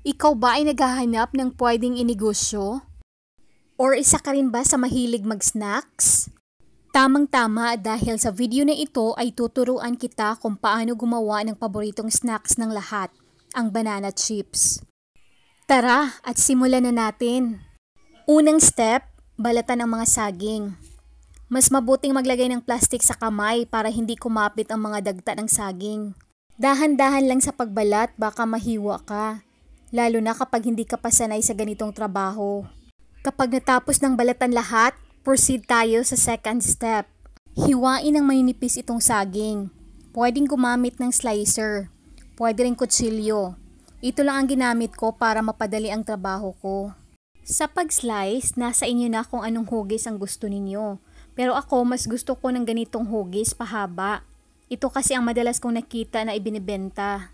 Ikaw ba ay naghahanap ng pwedeng inegosyo? Or isa ka rin ba sa mahilig mag-snacks? Tamang-tama dahil sa video na ito ay tuturuan kita kung paano gumawa ng paboritong snacks ng lahat, ang banana chips. Tara at simulan na natin. Unang step, balatan ang mga saging. Mas mabuting maglagay ng plastic sa kamay para hindi kumapit ang mga dagta ng saging. Dahan-dahan lang sa pagbalat baka mahiwa ka lalo na kapag hindi ka pasanay sa ganitong trabaho. Kapag natapos ng balatan lahat, proceed tayo sa second step. Hiwain ng maninipis itong saging. Pwedeng gumamit ng slicer. Pwede rin kutsilyo. Ito lang ang ginamit ko para mapadali ang trabaho ko. Sa pag-slice, nasa inyo na kung anong hugis ang gusto ninyo. Pero ako, mas gusto ko ng ganitong hugis pahaba. Ito kasi ang madalas kong nakita na ibinibenta.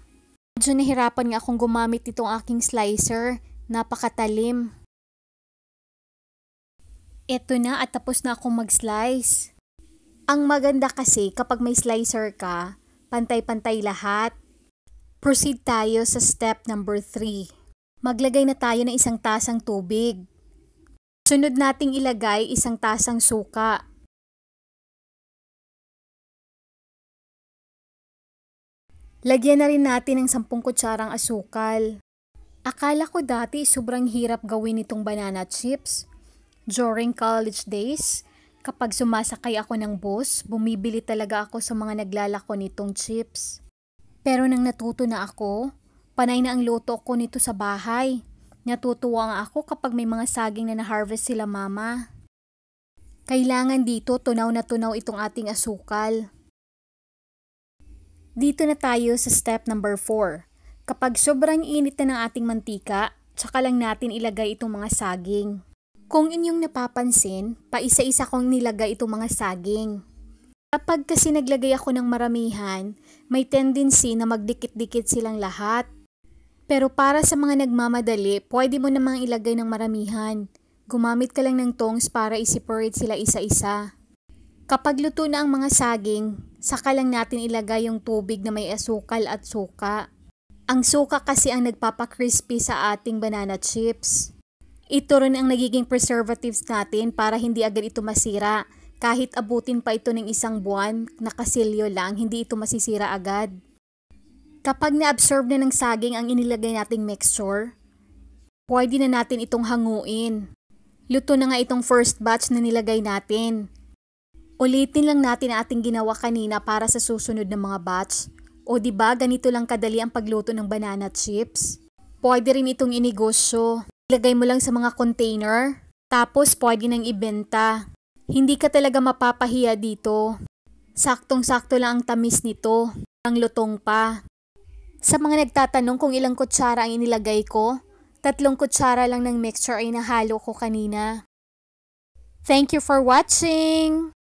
Medyo nahirapan nga akong gumamit nitong aking slicer. Napakatalim. Ito na at tapos na akong mag-slice. Ang maganda kasi kapag may slicer ka, pantay-pantay lahat. Proceed tayo sa step number 3. Maglagay na tayo ng isang tasang tubig. Sunod nating ilagay isang tasang suka. Lagyan na rin natin ng 10 kutsarang asukal. Akala ko dati sobrang hirap gawin itong banana chips. During college days, kapag sumasakay ako ng bus, bumibili talaga ako sa mga naglalako nitong chips. Pero nang natuto na ako, panay na ang luto ko nito sa bahay. Natutuwa nga ako kapag may mga saging na na-harvest sila mama. Kailangan dito tunaw na tunaw itong ating asukal. Dito na tayo sa step number 4. Kapag sobrang init na ng ating mantika, tsaka lang natin ilagay itong mga saging. Kung inyong napapansin, paisa-isa kong nilagay itong mga saging. Kapag kasi naglagay ako ng maramihan, may tendency na magdikit-dikit silang lahat. Pero para sa mga nagmamadali, pwede mo namang ilagay ng maramihan. Gumamit ka lang ng tongs para i-separate sila isa-isa. Kapag luto na ang mga saging, saka lang natin ilagay yung tubig na may asukal at suka. Ang suka kasi ang nagpapakrispy sa ating banana chips. Ito rin ang nagiging preservatives natin para hindi agad ito masira. Kahit abutin pa ito ng isang buwan, nakasilyo lang, hindi ito masisira agad. Kapag na-absorb na ng saging ang inilagay nating mixture, pwede na natin itong hanguin. Luto na nga itong first batch na nilagay natin. Ulitin lang natin ang ating ginawa kanina para sa susunod na mga batch. O di ba ganito lang kadali ang pagluto ng banana chips? Pwede rin itong inegosyo. Ilagay mo lang sa mga container, tapos pwede nang ibenta. Hindi ka talaga mapapahiya dito. Saktong-sakto lang ang tamis nito, ang lutong pa. Sa mga nagtatanong kung ilang kutsara ang inilagay ko, tatlong kutsara lang ng mixture ay nahalo ko kanina. Thank you for watching!